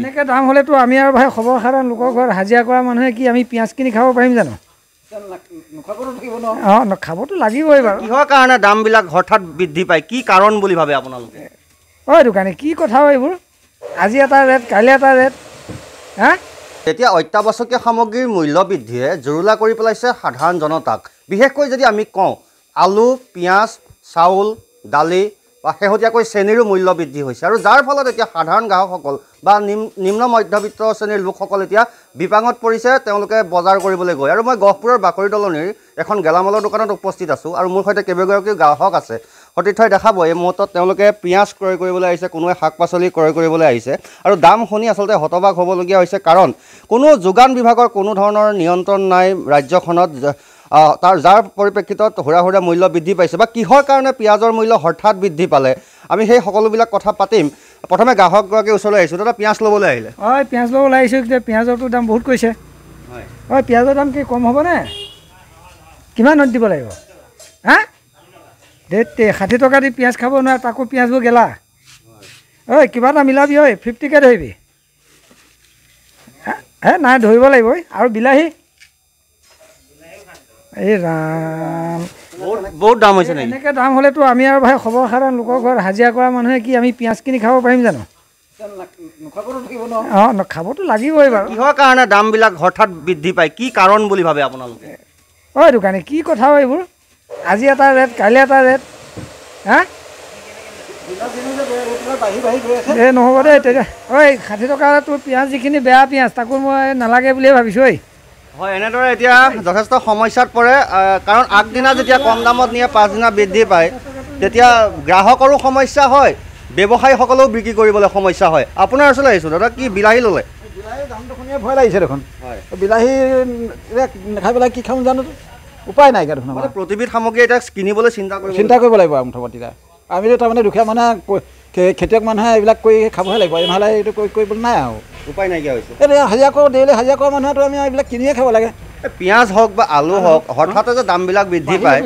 এনেকে দাম হলেতো আমি আৰু ভাই খবৰ সাধাৰণ লোকৰ ঘৰত হাজিৰা কৰা মানুহে কি আমি পিঁয়াজ কিনি খাব পাৰিম জানো অঁ খাবতো লাগিবই বাৰু কিহৰ কাৰণে দামবিলাক হঠাৎ বৃদ্ধি পায় কি কাৰণ বুলি ভাবে আপোনালোকে অই দোকানী কি কথা এইবোৰ আজি এটা ৰেট কাইলৈ এটা ৰেট হা এতিয়া অত্যাৱশ্যকীয় সামগ্ৰীৰ মূল্য বৃদ্ধিয়ে জুৰুলা কৰি পেলাইছে সাধাৰণ জনতাক বিশেষকৈ যদি আমি কওঁ আলু পিঁয়াজ চাউল দালি বা শেহতীয়াকৈ শ্ৰেণীৰো মূল্য বৃদ্ধি হৈছে আৰু যাৰ ফলত এতিয়া সাধাৰণ গ্ৰাহকসকল বা নিম্ন মধ্যবিত্ত শ্ৰেণীৰ লোকসকল এতিয়া বিপাঙত পৰিছে তেওঁলোকে বজাৰ কৰিবলৈ গৈ আৰু মই গহপুৰৰ বাকৰি দলনিৰ এখন গেলামালৰ দোকানত উপস্থিত আছোঁ আৰু মোৰ সৈতে কেইবাগৰাকীও গ্ৰাহক আছে সতীৰ্থই দেখাব এই মুহূৰ্তত তেওঁলোকে পিঁয়াজ ক্ৰয় কৰিবলৈ আহিছে কোনোৱে শাক পাচলি ক্ৰয় কৰিবলৈ আহিছে আৰু দাম শুনি আচলতে হতবাক হ'বলগীয়া হৈছে কাৰণ কোনো যোগান বিভাগৰ কোনো ধৰণৰ নিয়ন্ত্ৰণ নাই ৰাজ্যখনত তাৰ যাৰ পৰিপ্ৰেক্ষিতত সুৰা সুৰা মূল্য বৃদ্ধি পাইছে বা কিহৰ কাৰণে পিঁয়াজৰ মূল্য হঠাৎ বৃদ্ধি পালে আমি সেই সকলোবিলাক কথা পাতিম প্ৰথমে গ্ৰাহকগৰাকীৰ ওচৰলৈ আহিছোঁ দাদা পিঁয়াজ ল'বলৈ আহিলে হয় পিঁয়াজ ল'বলৈ আহিছোঁ কেতিয়া পিঁয়াজৰটো দাম বহুত কৈছে হয় হয় পিঁয়াজৰ দাম কি কম হ'বনে কিমানত দিব লাগিব হা দেই ষাঠি টকা দি পিঁয়াজ খাব নোৱাৰে তাকো পিঁয়াজবোৰ গেলা ঐ কিবা এটা মিলাবি ঐ ফিফটিকৈ ধৰিবি হে নাই ধৰিব লাগিব আৰু বিলাহী এই ৰাম বহুত দাম হৈছে এনেকে দাম হ'লেতো আমি আৰু ভাই সৰ্বসাধাৰণ লোকৰ ঘৰত হাজিৰা কৰা মানুহে কি আমি পিঁয়াজ কিনি খাব পাৰিম জানো অঁ খাবতো লাগিবই বাৰু কিহৰ কাৰণে দামবিলাক হঠাৎ বৃদ্ধি পায় কি কাৰণ বুলি ভাবে আপোনালোকে অই দোকানী কি কথা হয় এইবোৰ আজি এটা ৰেট কাইলৈ এটা ৰেট হা এই নহ'ব দেই তেতিয়া অই ষাঠি টকা তোৰ পিঁয়াজ যিখিনি বেয়া পিঁয়াজ তাকো মই নালাগে বুলিয়ে ভাবিছোঁ ঐ হয় এনেদৰে এতিয়া যথেষ্ট সমস্যাত পৰে কাৰণ আগদিনা যেতিয়া কম দামত নিয়ে পাঁচদিনা বৃদ্ধি পায় তেতিয়া গ্ৰাহকৰো সমস্যা হয় ব্যৱসায়ীসকলেও বিক্ৰী কৰিবলৈ সমস্যা হয় আপোনাৰ ওচৰলৈ আহিছোঁ দাদা কি বিলাহী ল'লে দামটো শুনিয়ে ভয় লাগিছে দেখোন হয় বিলাহী নেখাই পেলাই কি খাম জানো উপায় নাইকিয়া দেখোন প্ৰতিবিধ সামগ্ৰী এতিয়া কিনিবলৈ চিন্তা কৰিব চিন্তা কৰিব লাগিব আমি তাৰমানে দুখীয়া মানে খেতিয়ক মানুহে এইবিলাক কৰি খাবহে লাগিব নহ'লে এইটো কৰিবলৈ নাই আৰু উপায় নাইকিয়া হৈছে এতিয়া হাজিৰা কৰোঁ ডেইলি হাজিৰা কৰা মানুহেতো আমি এইবিলাক কিনিয়ে খাব লাগে পিঁয়াজ হওক বা আলু হওক হঠাতে যে দামবিলাক বৃদ্ধি পায়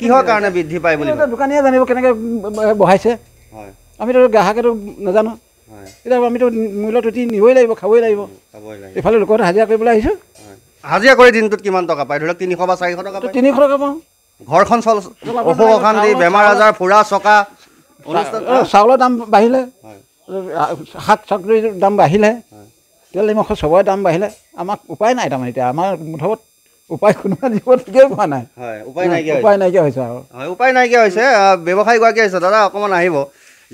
কিহৰ কাৰণে বৃদ্ধি পায় বুলি দোকানীয়ে জানিব কেনেকৈ বঢ়াইছে আমিতো গ্ৰাহকেতো নাজানো এতিয়া আমিতো মূল্যত উঠি নিবই লাগিব খাবই লাগিব এইফালে লোকৰ হাজিৰা কৰিবলৈ আহিছোঁ হাজিৰা কৰি দিনটোত কিমান টকা পায় ধৰি লওক তিনিশ বা চাৰিশ টকা তিনিশ টকা পাওঁ ঘৰখন চল অসুখ অশান্তি বেমাৰ আজাৰ ফুৰা চকা চাউলৰ দাম বাঢ়িলে শাক চাকৰিৰ দাম বাঢ়িলে তেল নিমখৰ চবৰে দাম বাঢ়িলে আমাক উপায় নাই তাৰমানে এতিয়া আমাৰ মুঠত উপায় কোনোবা ঠিকেই পোৱা নাই হয় উপায় নাইকিয়া হৈছে আৰু হয় উপায় নাইকিয়া হৈছে ব্যৱসায়ীগৰাকী হৈছে দাদা অকণমান আহিব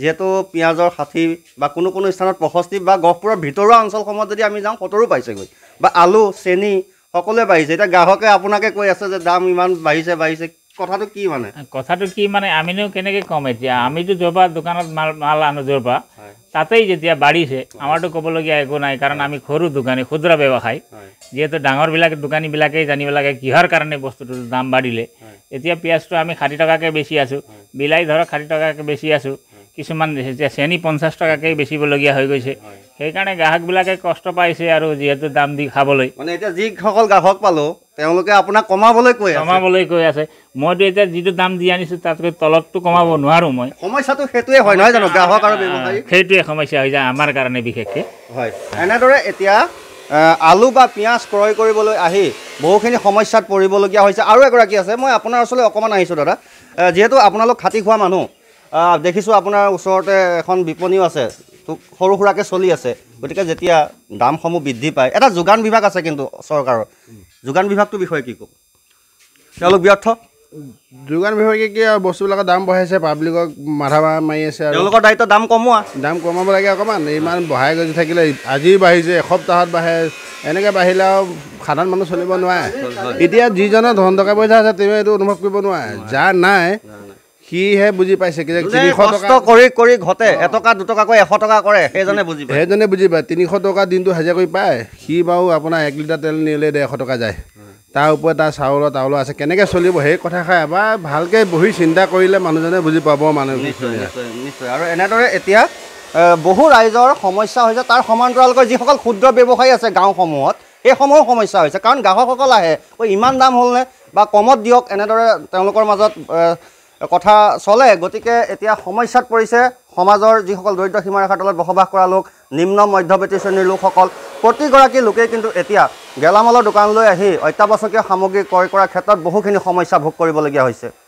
যিহেতু পিঁয়াজৰ ষাঠি বা কোনো কোনো স্থানত পঁষষ্ঠি বা গহপুৰৰ ভিতৰুৱা অঞ্চলসমূহত যদি আমি যাওঁ সতৰো পাইছেগৈ বা আলু চেনি সকলোৱে বাঢ়িছে এতিয়া গ্ৰাহকে আপোনাকে কৈ আছে যে দাম ইমান বাঢ়িছে বাঢ়িছে কথাটো কি মানে কথাটো কি মানে আমিনো কেনেকৈ ক'ম এতিয়া আমিতো য'ৰ পৰা দোকানত মাল আনো য'ৰ পৰা তাতেই যেতিয়া বাঢ়িছে আমাৰতো ক'বলগীয়া একো নাই কাৰণ আমি সৰু দোকানী ক্ষুদ্ৰ ব্যৱসায় যিহেতু ডাঙৰবিলাক দোকানীবিলাকেই জানিব লাগে কিহৰ কাৰণে বস্তুটোৰ দাম বাঢ়িলে এতিয়া পিঁয়াজটো আমি ষাঠি টকাকৈ বেচি আছোঁ বিলাহী ধৰক ষাঠি টকাকৈ বেচি আছোঁ কিছুমান এতিয়া চেনী পঞ্চাছ টকাকেই বেচিবলগীয়া হৈ গৈছে সেইকাৰণে গ্ৰাহকবিলাকে কষ্ট পাইছে আৰু যিহেতু দাম দি খাবলৈ মানে এতিয়া যিসকল গ্ৰাহক পালোঁ তেওঁলোকে আপোনাক কমাবলৈ কৈ কমাবলৈ কৈ আছে মইতো এতিয়া যিটো দাম দি আনিছোঁ তাতকৈ তলতটো কমাব নোৱাৰোঁ মই সমস্যাটো সেইটোৱে হয় নহয় জানো গ্ৰাহক আৰু সেইটোৱে সমস্যা হৈ যায় আমাৰ কাৰণে বিশেষকৈ হয় এনেদৰে এতিয়া আলু বা পিঁয়াজ ক্ৰয় কৰিবলৈ আহি বহুখিনি সমস্যাত পৰিবলগীয়া হৈছে আৰু এগৰাকী আছে মই আপোনাৰ ওচৰলৈ অকণমান আহিছোঁ দাদা যিহেতু আপোনালোক খাটি খোৱা মানুহ দেখিছোঁ আপোনাৰ ওচৰতে এখন বিপণীও আছে সৰু সুৰাকৈ চলি আছে গতিকে যেতিয়া দামসমূহ বৃদ্ধি পায় এটা যোগান বিভাগ আছে কিন্তু চৰকাৰৰ যোগান বিভাগটোৰ বিষয়ে কি কওঁ তেওঁলোক ব্যৰ্থ যোগান বিভাগে কি আৰু বস্তুবিলাকৰ দাম বঢ়াইছে পাব্লিকক মাধা মাৰা মাৰি আছে তেওঁলোকৰ দায়িত্ব দাম কমোৱা দাম কমাব লাগে অকণমান ইমান বঢ়াই গৈ থাকিলে আজি বাঢ়িছে এসপ্তাহত বাঢ়ে এনেকৈ বাঢ়িলে আৰু সাধাৰণ মানুহ চলিব নোৱাৰে এতিয়া যিজনে ধন টকা পইচা আছে তেওঁ এইটো অনুভৱ কৰিব নোৱাৰে যাৰ নাই সিহে বুজি পাইছে তিনিশ কৰি ঘটে এটকা দুটকাকৈ এশ টকা কৰে সেইজনে বুজি পায় সেইজনে বুজি পায় তিনিশ টকা দিনটো হাজিৰা কৰি পায় সি বাৰু আপোনাৰ এক লিটাৰ তেল নিলে ডেৰশ টকা যায় তাৰ ওপৰত তাৰ চাউলৰ তাউলো আছে কেনেকৈ চলিব সেই কথা খাই এবাৰ ভালকৈ বহি চিন্তা কৰিলে মানুহজনে বুজি পাব মানুহ নিশ্চয় আৰু এনেদৰে এতিয়া বহু ৰাইজৰ সমস্যা হৈছে তাৰ সমান্তৰালকৈ যিসকল ক্ষুদ্ৰ ব্যৱসায়ী আছে গাঁওসমূহত সেইসমূহ সমস্যা হৈছে কাৰণ গ্ৰাহকসকল আহে ইমান দাম হ'লনে বা কমত দিয়ক এনেদৰে তেওঁলোকৰ মাজত কথা চলে গতিকে এতিয়া সমস্যাত পৰিছে সমাজৰ যিসকল দৰিদ্ৰ সীমাৰেখাৰ তলত বসবাস কৰা লোক নিম্ন মধ্যবিত্তীয় শ্ৰেণীৰ লোকসকল প্ৰতিগৰাকী লোকেই কিন্তু এতিয়া গেলামালৰ দোকানলৈ আহি অত্যাৱশ্যকীয় সামগ্ৰী ক্ৰয় কৰাৰ ক্ষেত্ৰত বহুখিনি সমস্যা ভোগ কৰিবলগীয়া হৈছে